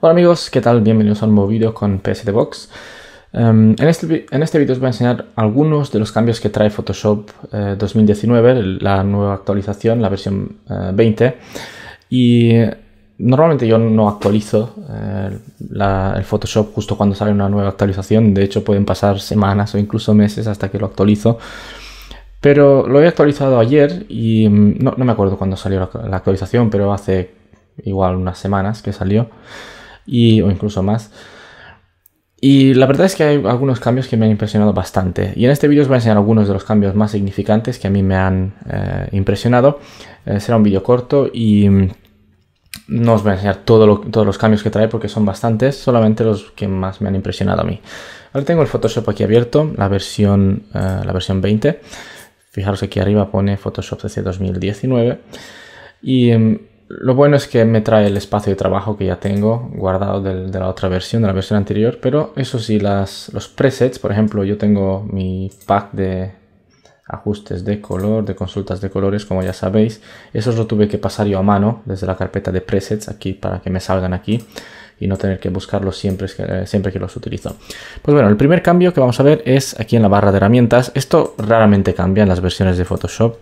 Hola amigos, ¿qué tal? Bienvenidos a un nuevo vídeo con PSDbox. Box. Em, este en, este, vídeo os voy a enseñar algunos de los cambios que trae Photoshop 2019, eh, la nueva actualización, la versión 20. Eh, y normalmente yo no actualizo eh, el Photoshop justo cuando sale una nueva actualización. De hecho pueden pasar semanas o incluso meses hasta que lo actualizo. Pero lo he actualizado ayer y mm, no, me acuerdo cuándo salió la actualización, pero hace igual unas semanas que salió y, o incluso más. Y la verdad es que hay algunos cambios que me han impresionado bastante. Y en este vídeo os voy a enseñar algunos de los cambios más significantes que a mí me han eh, impresionado. Eh, será un vídeo corto y mm, no os voy a enseñar todos los cambios que trae porque son bastantes, solamente los que más me han impresionado a mí. Ahora tengo el Photoshop aquí abierto, la versión, eh, la versión 20. Fijaros aquí arriba pone Photoshop CC 2019. Y mm, lo bueno es que me trae el espacio de trabajo que ya tengo guardado de, la otra versión, de la versión anterior, pero eso sí, las, los presets, por ejemplo, yo tengo mi pack de ajustes de color, de consultas de colores, como ya sabéis, eso lo tuve que pasar yo a mano desde la carpeta de presets aquí para que me salgan aquí y no tener que buscarlos siempre, eh, siempre que los utilizo. Pues bueno, el primer cambio que vamos a ver es aquí en la barra de herramientas. Esto raramente cambia en las versiones de Photoshop.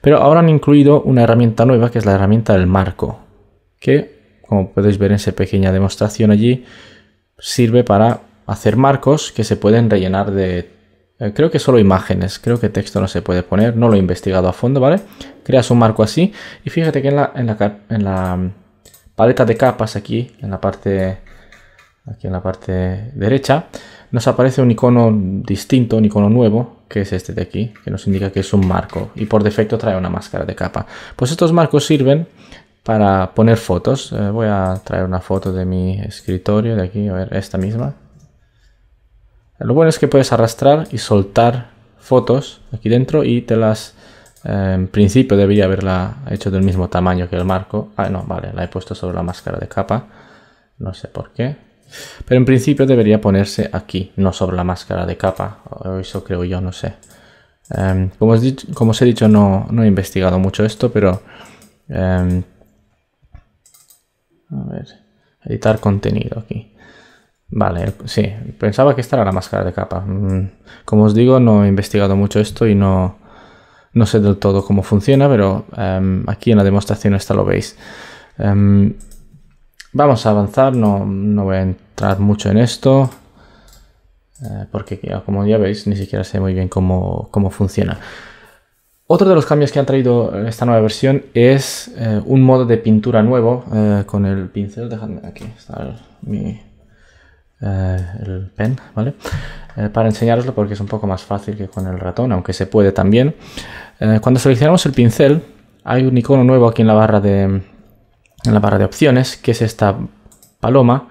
Pero ahora han incluido una herramienta nueva que es la herramienta del marco, que como podéis ver en esa pequeña demostración allí, sirve para hacer marcos que se pueden rellenar de... Eh, creo que solo imágenes, creo que texto no se puede poner, no lo he investigado a fondo, ¿vale? Creas un marco así y fíjate que en la, paleta de capas aquí, en la parte aquí en la parte derecha, nos aparece un icono distinto, un icono nuevo, que es este de aquí, que nos indica que es un marco y por defecto trae una máscara de capa. Pues estos marcos sirven para poner fotos. Eh, voy a traer una foto de mi escritorio de aquí, a ver, esta misma. Lo bueno es que puedes arrastrar y soltar fotos aquí dentro y te las... Eh, en principio debería haberla hecho del mismo tamaño que el marco. Ah, no, vale, la he puesto sobre la máscara de capa. No sé por qué. Pero en principio debería ponerse aquí, no sobre la máscara de capa. Eso creo yo, no sé. Em, como, os he dicho, no, he investigado mucho esto, pero... Em, a ver, editar contenido aquí. Vale, sí, pensaba que esta era la máscara de capa. Mm, como os digo, no he investigado mucho esto y no, sé del todo cómo funciona, pero em, aquí en la demostración esta lo veis. Vamos a avanzar, no, no voy a entrar mucho en esto, eh, porque como ya veis, ni siquiera sé muy bien cómo, funciona. Otro de los cambios que han traído esta nueva versión es eh, un modo de pintura nuevo eh, con el pincel. Dejadme aquí, está mi, el pen, ¿vale? para enseñaroslo porque es un poco más fácil que con el ratón, aunque se puede también. cuando seleccionamos el pincel, hay un icono nuevo aquí en la barra de, en la barra de opciones, que es esta paloma,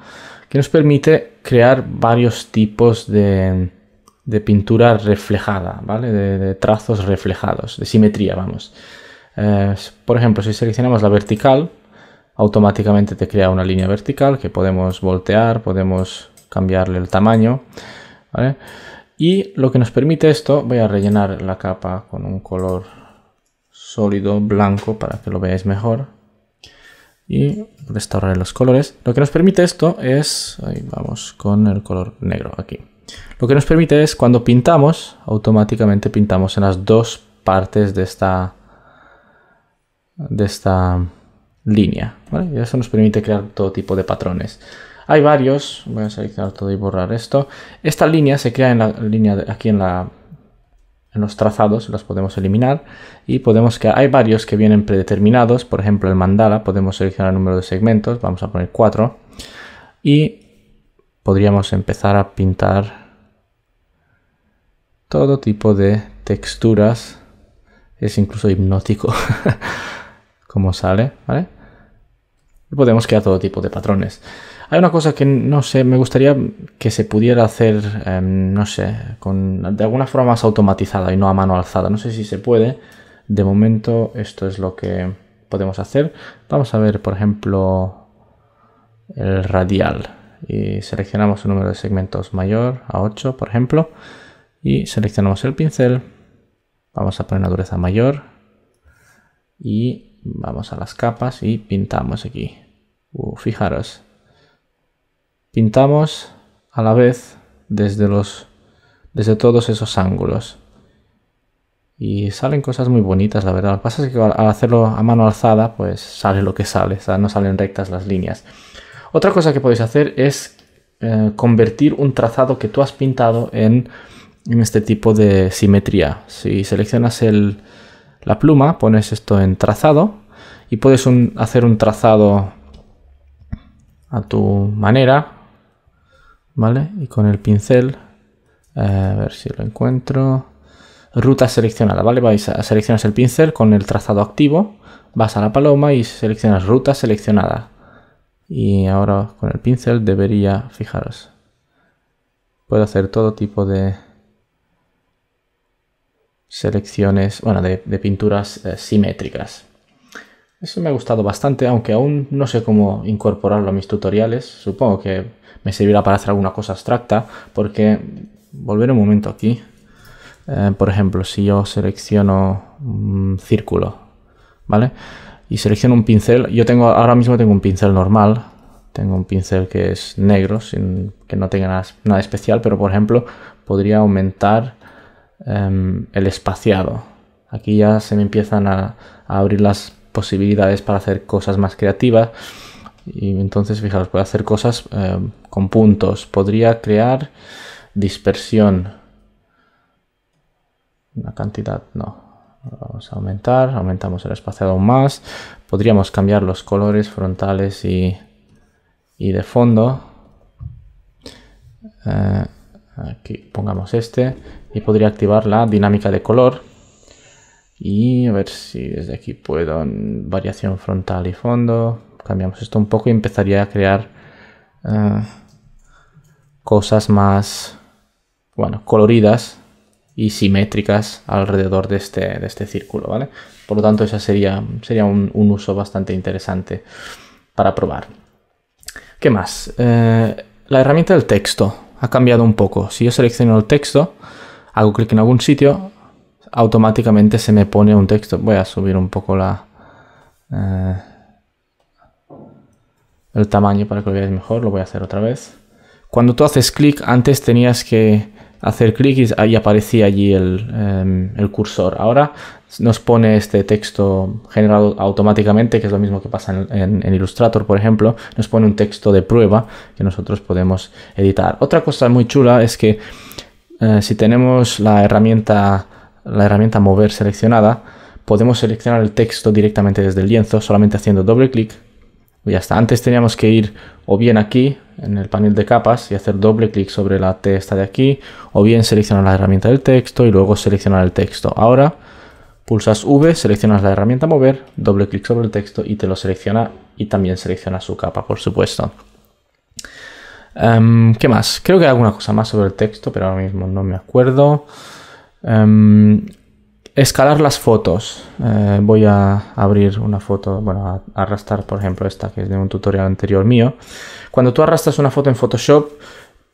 que nos permite crear varios tipos de, pintura reflejada, ¿vale? De, trazos reflejados, de simetría, vamos. Eh, por ejemplo, si seleccionamos la vertical, automáticamente te crea una línea vertical que podemos voltear, podemos cambiarle el tamaño, Y lo que nos permite esto, voy a rellenar la capa con un color sólido blanco para que lo veáis mejor y restaurar los colores. Lo que nos permite esto es, ahí vamos con el color negro aquí. Lo que nos permite es cuando pintamos, automáticamente pintamos en las dos partes de esta, de esta línea. Y eso nos permite crear todo tipo de patrones. Hay varios, voy a seleccionar todo y borrar esto. Esta línea se crea en la línea de, aquí en la en los trazados, los podemos eliminar y podemos que hay varios que vienen predeterminados, por ejemplo el mandala, podemos seleccionar el número de segmentos, vamos a poner 4 y podríamos empezar a pintar todo tipo de texturas, es incluso hipnótico como sale, ¿vale? Y podemos crear todo tipo de patrones. Hay una cosa que no sé, me gustaría que se pudiera hacer, em, no sé, de alguna forma más automatizada y no a mano alzada. No sé si se puede. De momento esto es lo que podemos hacer. Vamos a ver, por ejemplo, el radial. Y seleccionamos un número de segmentos mayor a 8, por ejemplo. Y seleccionamos el pincel. Vamos a poner una dureza mayor. Y vamos a las capas y pintamos aquí. fijaros, Pintamos a la vez desde, los, desde todos esos ángulos. Y salen cosas muy bonitas, la verdad. Lo que pasa es que al hacerlo a mano alzada, pues sale lo que sale, no salen rectas las líneas. Otra cosa que podéis hacer es eh, convertir un trazado que tú has pintado en, este tipo de simetría. Si seleccionas la pluma, pones esto en trazado y puedes hacer un trazado a tu manera, y con el pincel, eh, a ver si lo encuentro, ruta seleccionada, ¿vale? Vais a el pincel con el trazado activo, vas a la paloma y seleccionas ruta seleccionada. Y ahora con el pincel debería, fijaros, puedo hacer todo tipo de selecciones, bueno, de, pinturas eh, simétricas. Eso me ha gustado bastante, aunque aún no sé cómo incorporarlo a mis tutoriales. Supongo que me servirá para hacer alguna cosa abstracta, porque volver un momento aquí. Eh, por ejemplo, si yo selecciono un círculo, ¿vale? Y selecciono un pincel, yo tengo ahora mismo tengo un pincel normal, tengo un pincel que es negro, sin, que no tenga nada, especial, pero por ejemplo podría aumentar em, el espaciado. Aquí ya se me empiezan a, a abrir las posibilidades para hacer cosas más creativas. Y entonces, fijaros, puedo hacer cosas eh, con puntos. Podría crear dispersión. Una cantidad, no. Vamos a aumentar, aumentamos el espaciado aún más. Podríamos cambiar los colores frontales y, de fondo. Eh, aquí pongamos este. Y podría activar la dinámica de color y a ver si desde aquí puedo, mm, variación frontal y fondo, cambiamos esto un poco y empezaría a crear eh, cosas más, bueno, coloridas y simétricas alrededor de este, este círculo, ¿vale? Por lo tanto, ese sería, sería un, uso bastante interesante para probar. ¿Qué más? Eh, la herramienta del texto ha cambiado un poco. Si yo selecciono el texto, hago clic en algún sitio, automáticamente se me pone un texto. Voy a subir un poco la eh, el tamaño para que lo veáis mejor. Lo voy a hacer otra vez. Cuando tú haces clic, antes tenías que hacer clic y ahí aparecía allí em, el, cursor. Ahora nos pone este texto generado automáticamente, que es lo mismo que pasa en, en, Illustrator, por ejemplo, nos pone un texto de prueba que nosotros podemos editar. Otra cosa muy chula es que eh, si tenemos la herramienta la herramienta mover seleccionada, podemos seleccionar el texto directamente desde el lienzo, solamente haciendo doble clic. Y hasta antes teníamos que ir o bien aquí, en el panel de capas, y hacer doble clic sobre la T de aquí, o bien seleccionar la herramienta del texto y luego seleccionar el texto. Ahora pulsas V, seleccionas la herramienta mover, doble clic sobre el texto y te lo selecciona y también selecciona su capa, por supuesto. Em, ¿Qué más? Creo que hay alguna cosa más sobre el texto, pero ahora mismo no me acuerdo. Em, escalar las fotos. Eh, voy a abrir una foto, bueno, arrastrar, por ejemplo, esta que es de un tutorial anterior mío. Cuando tú arrastras una foto en Photoshop,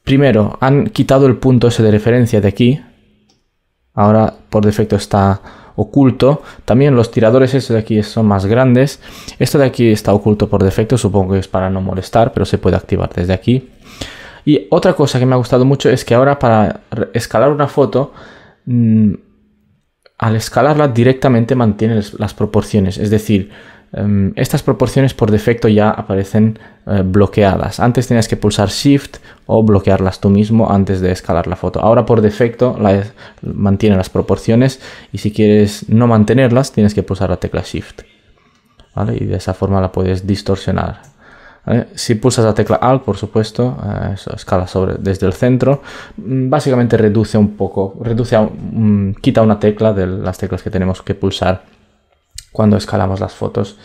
primero han quitado el punto ese de referencia de aquí. Ahora por defecto está oculto. También los tiradores estos de aquí son más grandes. Esto de aquí está oculto por defecto, supongo que es para no molestar, pero se puede activar desde aquí. Y otra cosa que me ha gustado mucho es que ahora para escalar una foto Mm, al escalarla directamente mantiene las proporciones, es decir, em, estas proporciones por defecto ya aparecen eh, bloqueadas. Antes tenías que pulsar Shift o bloquearlas tú mismo antes de escalar la foto. Ahora por defecto mantiene las proporciones y si quieres no mantenerlas tienes que pulsar la tecla Shift. Y de esa forma la puedes distorsionar si pulsas la tecla Alt, por supuesto, eh, eso escala sobre, desde el centro, mm, básicamente reduce un poco, reduce mm, quita una tecla de las teclas que tenemos que pulsar cuando escalamos las fotos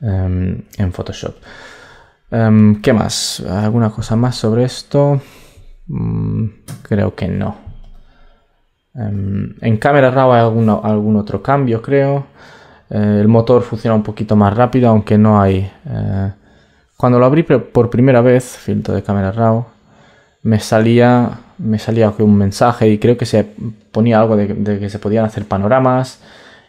em, en Photoshop. Em, ¿Qué más? ¿Alguna cosa más sobre esto? Mm, creo que no. Em, en cámara RAW hay algún otro cambio, creo. Eh, el motor funciona un poquito más rápido, aunque no hay... Eh, cuando lo abrí por primera vez, filtro de cámara RAW, me salía, me salía un mensaje y creo que se ponía algo de, que se podían hacer panoramas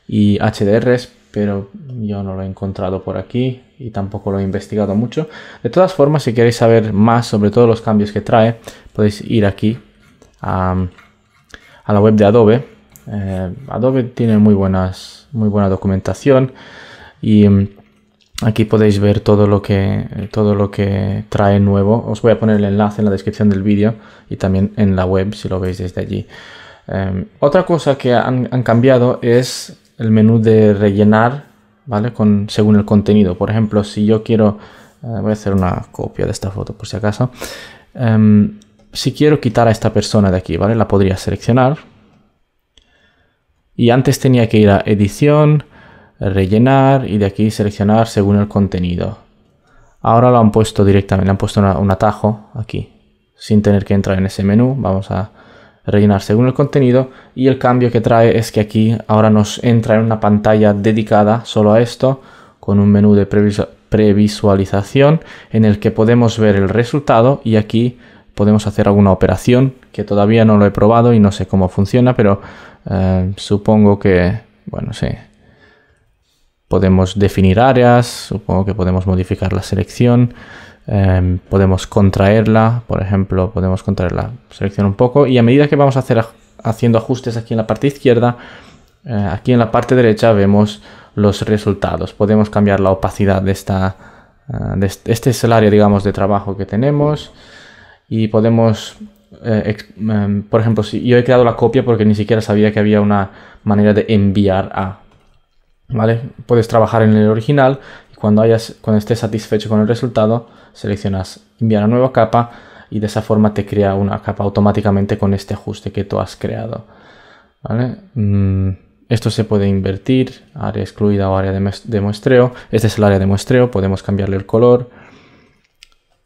y HDRs, pero yo no lo he encontrado por aquí y tampoco lo he investigado mucho. De todas formas, si queréis saber más sobre todos los cambios que trae, podéis ir aquí a, la web de Adobe. Eh, Adobe tiene muy, buenas, muy buena documentación y mm, Aquí podéis ver todo lo que, todo lo que trae nuevo. Os voy a poner el enlace en la descripción del vídeo y también en la web si lo veis desde allí. Em, otra cosa que han, cambiado es el menú de rellenar, ¿vale? Con, según el contenido. Por ejemplo, si yo quiero... Eh, voy a hacer una copia de esta foto por si acaso. Em, si quiero quitar a esta persona de aquí, ¿vale? La podría seleccionar. Y antes tenía que ir a edición, rellenar y de aquí seleccionar según el contenido. Ahora lo han puesto directamente, han puesto un atajo aquí, sin tener que entrar en ese menú. Vamos a rellenar según el contenido y el cambio que trae es que aquí ahora nos entra en una pantalla dedicada solo a esto, con un menú de previsualización en el que podemos ver el resultado y aquí podemos hacer alguna operación que todavía no lo he probado y no sé cómo funciona, pero eh, supongo que, bueno, sí, Podemos definir áreas, supongo que podemos modificar la selección, em, podemos contraerla, por ejemplo, podemos contraer la selección un poco y a medida que vamos haciendo ajustes aquí en la parte izquierda, eh, aquí en la parte derecha vemos los resultados. Podemos cambiar la opacidad de esta... Eh, este, es el área, digamos, de trabajo que tenemos y podemos eh, em, por ejemplo, si yo he creado la copia porque ni siquiera sabía que había una manera de enviar a. Puedes trabajar en el original y cuando, hayas, cuando estés satisfecho con el resultado, seleccionas enviar a nueva capa y de esa forma te crea una capa automáticamente con este ajuste que tú has creado. Mm, esto se puede invertir, área excluida o área de, muestreo. Este es el área de muestreo, podemos cambiarle el color.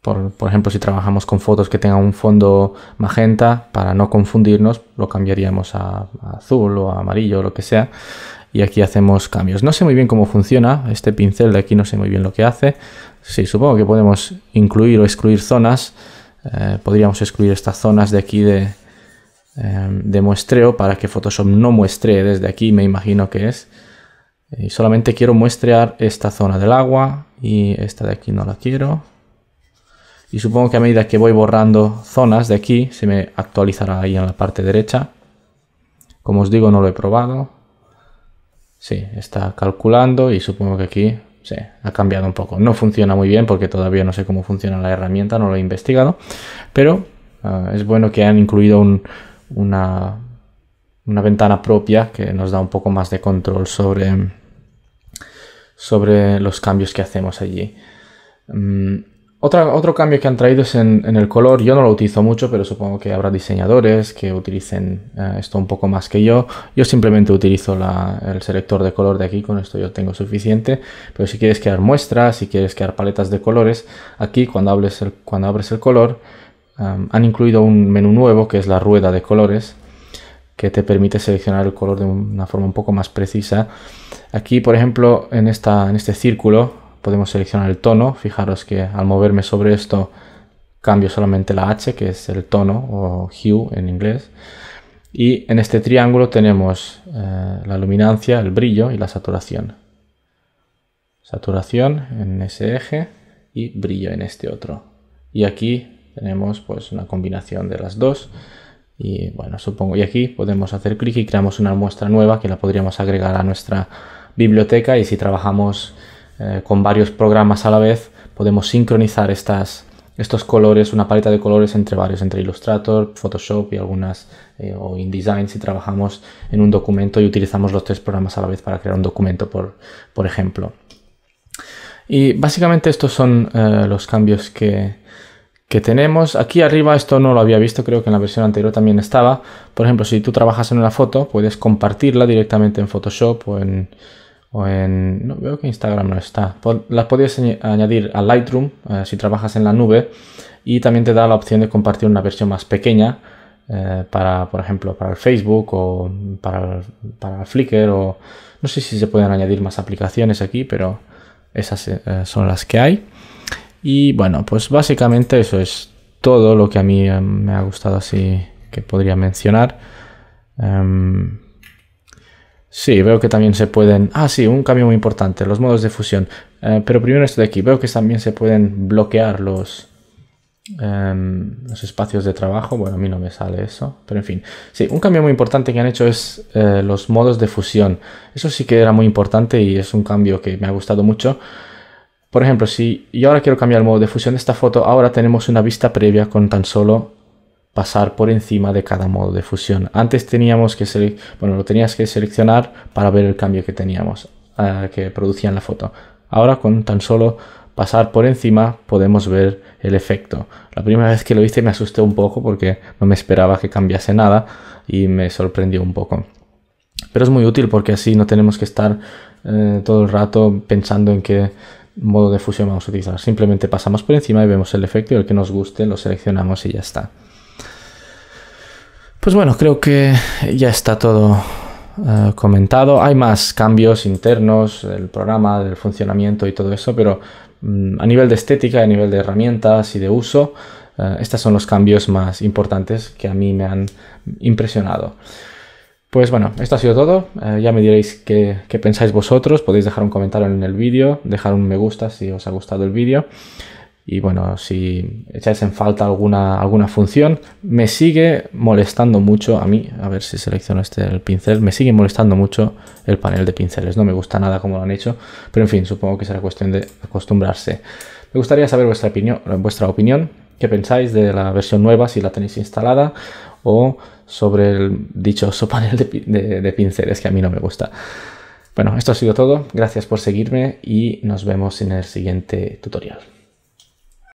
Por, ejemplo, si trabajamos con fotos que tengan un fondo magenta, para no confundirnos, lo cambiaríamos a, azul o a amarillo o lo que sea y aquí hacemos cambios. No sé muy bien cómo funciona, este pincel de aquí no sé muy bien lo que hace. Sí, supongo que podemos incluir o excluir zonas. Eh, podríamos excluir estas zonas de aquí de, em, de, muestreo para que Photoshop no muestre desde aquí, me imagino que es. Y solamente quiero muestrear esta zona del agua y esta de aquí no la quiero. Y supongo que a medida que voy borrando zonas de aquí, se me actualizará ahí en la parte derecha. Como os digo, no lo he probado. Sí, está calculando y supongo que aquí se ha cambiado un poco. No funciona muy bien porque todavía no sé cómo funciona la herramienta, no lo he investigado, pero ah, es bueno que han incluido una, una, ventana propia que nos da un poco más de control sobre, sobre los cambios que hacemos allí. Mm, otro cambio que han traído es en, el color. Yo no lo utilizo mucho, pero supongo que habrá diseñadores que utilicen eh, esto un poco más que yo. Yo simplemente utilizo el selector de color de aquí, con esto yo tengo suficiente. Pero si quieres crear muestras, si quieres crear paletas de colores, aquí cuando, hables el, cuando abres el color han incluido un menú nuevo que es la rueda de colores que te permite seleccionar el color de una forma un poco más precisa. Aquí, por ejemplo, en, esta, en este círculo podemos seleccionar el tono. Fijaros que al moverme sobre esto cambio solamente la H, que es el tono o hue en inglés. Y en este triángulo tenemos eh, la luminancia, el brillo y la saturación. Saturación en ese eje y brillo en este otro. Y aquí tenemos pues una combinación de las dos. Y bueno, supongo, y aquí podemos hacer clic y creamos una muestra nueva que la podríamos agregar a nuestra biblioteca y si trabajamos eh, con varios programas a la vez, podemos sincronizar estas, estos colores, una paleta de colores entre varios, entre Illustrator, Photoshop y algunas, eh, o InDesign si trabajamos en un documento y utilizamos los tres programas a la vez para crear un documento, por, por ejemplo. Y básicamente estos son eh, los cambios que tenemos. Aquí arriba esto no lo había visto, creo que en la versión anterior también estaba. Por ejemplo, si tú trabajas en una foto, puedes compartirla directamente en Photoshop o en, o en... No veo que Instagram no está. Las podías añadir a Lightroom eh, si trabajas en la nube y también te da la opción de compartir una versión más pequeña eh, para, por ejemplo, para el Facebook o para Flickr o... No sé si se pueden añadir más aplicaciones aquí, pero esas eh, son las que hay. Y bueno, pues básicamente eso es todo lo que a mí me ha gustado así que podría mencionar. Em, Sí, veo que también se pueden... Ah, sí, un cambio muy importante, los modos de fusión. Eh, pero primero esto de aquí, veo que también se pueden bloquear los, em, los espacios de trabajo. Bueno, a mí no me sale eso, pero en fin. Sí, un cambio muy importante que han hecho es eh, los modos de fusión. Eso sí que era muy importante y es un cambio que me ha gustado mucho. Por ejemplo, si yo ahora quiero cambiar el modo de fusión de esta foto, ahora tenemos una vista previa con tan solo pasar por encima de cada modo de fusión. Antes teníamos que bueno, lo tenías que seleccionar para ver el cambio que teníamos, eh, que producía en la foto. Ahora con tan solo pasar por encima podemos ver el efecto. La primera vez que lo hice me asusté un poco porque no me esperaba que cambiase nada y me sorprendió un poco. Pero es muy útil porque así no tenemos que estar eh, todo el rato pensando en qué modo de fusión vamos a utilizar. Simplemente pasamos por encima y vemos el efecto y el que nos guste lo seleccionamos y ya está. Pues bueno, creo que ya está todo eh, comentado. Hay más cambios internos del programa, del funcionamiento y todo eso, pero mm, a nivel de estética, a nivel de herramientas y de uso, eh, estos son los cambios más importantes que a mí me han impresionado. Pues bueno, esto ha sido todo. Eh, ya me diréis qué, pensáis vosotros. Podéis dejar un comentario en el vídeo, dejar un me gusta si os ha gustado el vídeo y bueno, si echáis en falta alguna, alguna función, me sigue molestando mucho a mí, a ver si selecciono este el pincel, me sigue molestando mucho el panel de pinceles, no me gusta nada como lo han hecho, pero en fin, supongo que será cuestión de acostumbrarse. Me gustaría saber vuestra opinión, vuestra opinión qué pensáis de la versión nueva, si la tenéis instalada o sobre el dichoso panel de pinceles que a mí no me gusta. Bueno, esto ha sido todo, gracias por seguirme y nos vemos en el siguiente tutorial.